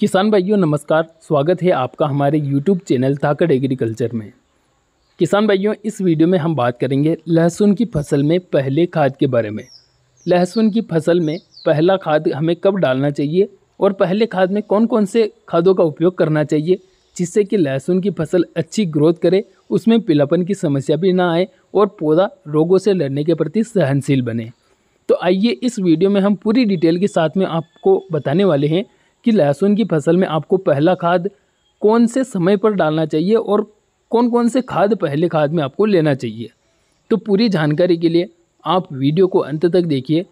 किसान भाइयों नमस्कार स्वागत है आपका हमारे यूट्यूब चैनल ताकड़ एग्रीकल्चर में किसान भाइयों इस वीडियो में हम बात करेंगे लहसुन की फसल में पहले खाद के बारे में लहसुन की फसल में पहला खाद हमें कब डालना चाहिए और पहले खाद में कौन कौन से खादों का उपयोग करना चाहिए जिससे कि लहसुन की फसल अच्छी ग्रोथ करे उसमें पीलापन की समस्या भी ना आए और पौधा रोगों से लड़ने के प्रति सहनशील बने तो आइए इस वीडियो में हम पूरी डिटेल के साथ में आपको बताने वाले हैं कि लहसुन की फसल में आपको पहला खाद कौन से समय पर डालना चाहिए और कौन कौन से खाद पहले खाद में आपको लेना चाहिए तो पूरी जानकारी के लिए आप वीडियो को अंत तक देखिए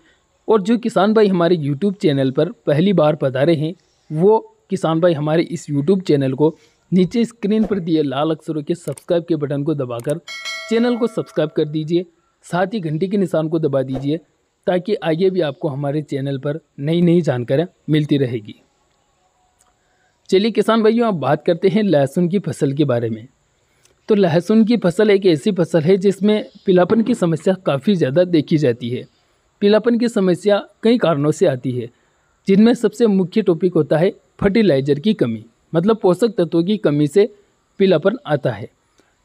और जो किसान भाई हमारे यूट्यूब चैनल पर पहली बार पधारे हैं वो किसान भाई हमारे इस यूट्यूब चैनल को नीचे स्क्रीन पर दिए लाल अक्षरों के सब्सक्राइब के बटन को दबाकर चैनल को सब्सक्राइब कर दीजिए साथ ही घंटी के निशान को दबा दीजिए ताकि आगे भी आपको हमारे चैनल पर नई नई जानकारियाँ मिलती रहेगी चलिए किसान भाइयों आप बात करते हैं लहसुन की फसल के बारे में तो लहसुन की फसल एक ऐसी फसल है जिसमें पीलापन की समस्या काफ़ी ज़्यादा देखी जाती है पीलापन की समस्या कई कारणों से आती है जिनमें सबसे मुख्य टॉपिक होता है फर्टिलाइजर की कमी मतलब पोषक तत्वों की कमी से पीलापन आता है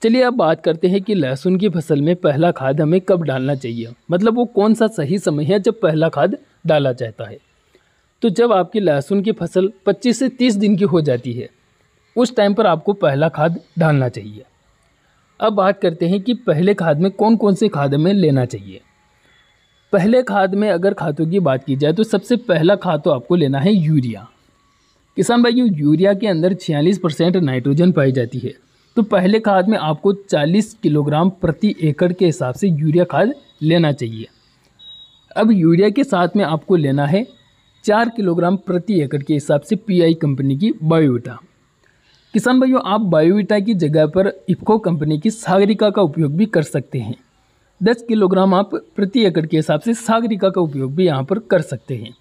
चलिए अब बात करते हैं कि लहसुन की फसल में पहला खाद हमें कब डालना चाहिए मतलब वो कौन सा सही समय है जब पहला खाद डाला जाता है तो जब आपकी लहसुन की फसल 25 से 30 दिन की हो जाती है उस टाइम पर आपको पहला खाद डालना चाहिए अब बात करते हैं कि पहले खाद में कौन कौन से खाद में लेना चाहिए पहले खाद में अगर खादों की बात की जाए तो सबसे पहला खाद तो आपको लेना है यूरिया किसान भाइयों यूरिया के अंदर 46 परसेंट नाइट्रोजन पाई जाती है तो पहले खाद में आपको 40 किलोग्राम प्रति एकड़ के हिसाब से यूरिया खाद लेना चाहिए अब यूरिया के साथ में आपको लेना है चार किलोग्राम प्रति एकड़ के हिसाब से पीआई कंपनी की बायोविटा किसान भाइयों आप बायोविटा की जगह पर इफ्को कंपनी की सागरिका का उपयोग भी कर सकते हैं दस किलोग्राम आप प्रति एकड़ के हिसाब से सागरिका का उपयोग भी यहाँ पर कर सकते हैं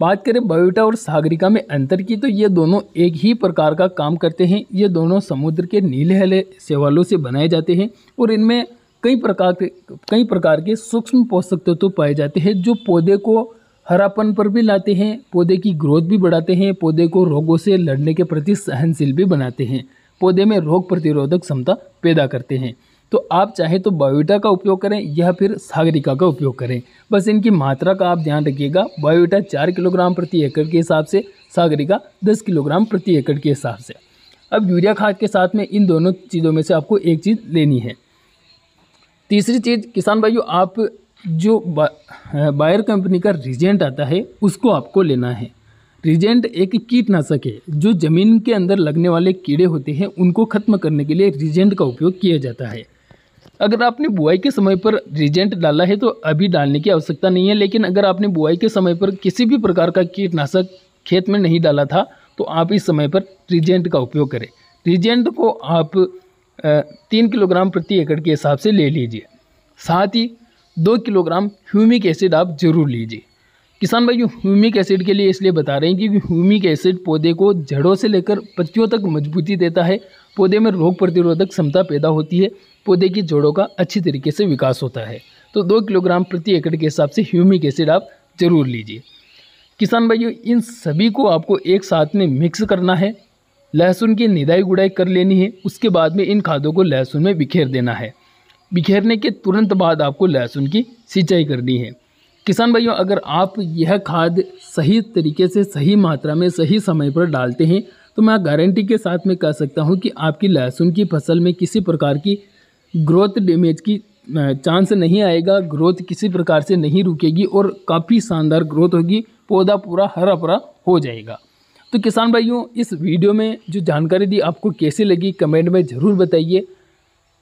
बात करें बायोटा और सागरिका में अंतर की तो ये दोनों एक ही प्रकार का काम करते हैं ये दोनों समुद्र के नीले हले सेवालों से बनाए जाते हैं और इनमें कई प्रकार के कई प्रकार के सूक्ष्म पोषक तत्व तो पाए जाते हैं जो पौधे को हरापन पर भी लाते हैं पौधे की ग्रोथ भी बढ़ाते हैं पौधे को रोगों से लड़ने के प्रति सहनशील भी बनाते हैं पौधे में रोग प्रतिरोधक क्षमता पैदा करते हैं तो आप चाहे तो बायोटा का उपयोग करें या फिर सागरिका का उपयोग करें बस इनकी मात्रा का आप ध्यान रखिएगा बायोटा चार किलोग्राम प्रति एकड़ के हिसाब से सागरिका दस किलोग्राम प्रति एकड़ के हिसाब से अब यूरिया खाद के साथ में इन दोनों चीज़ों में से आपको एक चीज़ लेनी है तीसरी चीज़ किसान भाइयों आप जो बायर कंपनी का रिजेंट आता है उसको आपको लेना है रिजेंट एक कीटनाशक है जो ज़मीन के अंदर लगने वाले कीड़े होते हैं उनको ख़त्म करने के लिए रिजेंट का उपयोग किया जाता है अगर आपने बुआई के समय पर रिजेंट डाला है तो अभी डालने की आवश्यकता नहीं है लेकिन अगर आपने बुआई के समय पर किसी भी प्रकार का कीटनाशक खेत में नहीं डाला था तो आप इस समय पर रिजेंट का उपयोग करें रिजेंट को आप तीन किलोग्राम प्रति एकड़ के हिसाब से ले लीजिए साथ ही दो किलोग्राम ह्यूमिक एसिड आप जरूर लीजिए किसान भाइयों ह्यूमिक एसिड के लिए इसलिए बता रहे हैं क्योंकि ह्यूमिक एसिड पौधे को जड़ों से लेकर पत्तियों तक मजबूती देता है पौधे में रोग प्रतिरोधक क्षमता पैदा होती है पौधे की जड़ों का अच्छी तरीके से विकास होता है तो दो किलोग्राम प्रति एकड़ के हिसाब से ह्यूमिक एसिड आप ज़रूर लीजिए किसान भाइयों इन सभी को आपको एक साथ में मिक्स करना है लहसुन की निदाई गुड़ाई कर लेनी है उसके बाद में इन खादों को लहसुन में बिखेर देना है बिखेरने के तुरंत बाद आपको लहसुन की सिंचाई करनी है किसान भाइयों अगर आप यह खाद सही तरीके से सही मात्रा में सही समय पर डालते हैं तो मैं गारंटी के साथ में कह सकता हूँ कि आपकी लहसुन की फसल में किसी प्रकार की ग्रोथ डैमेज की चांस नहीं आएगा ग्रोथ किसी प्रकार से नहीं रुकेगी और काफ़ी शानदार ग्रोथ होगी पौधा पूरा हरा भरा हो जाएगा तो किसान भाइयों इस वीडियो में जो जानकारी दी आपको कैसी लगी कमेंट में ज़रूर बताइए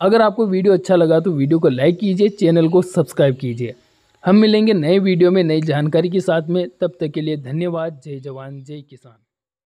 अगर आपको वीडियो अच्छा लगा तो वीडियो को लाइक कीजिए चैनल को सब्सक्राइब कीजिए हम मिलेंगे नए वीडियो में नई जानकारी के साथ में तब तक के लिए धन्यवाद जय जवान जय किसान